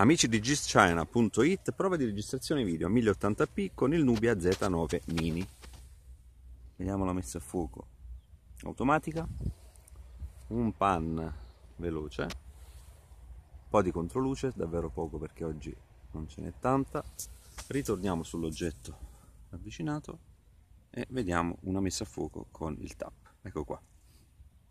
Amici di gistchina.it, prova di registrazione video a 1080p con il Nubia Z9 Mini. Vediamo la messa a fuoco automatica, un pan veloce, un po' di controluce, davvero poco perché oggi non ce n'è tanta. Ritorniamo sull'oggetto avvicinato e vediamo una messa a fuoco con il tap. Ecco qua.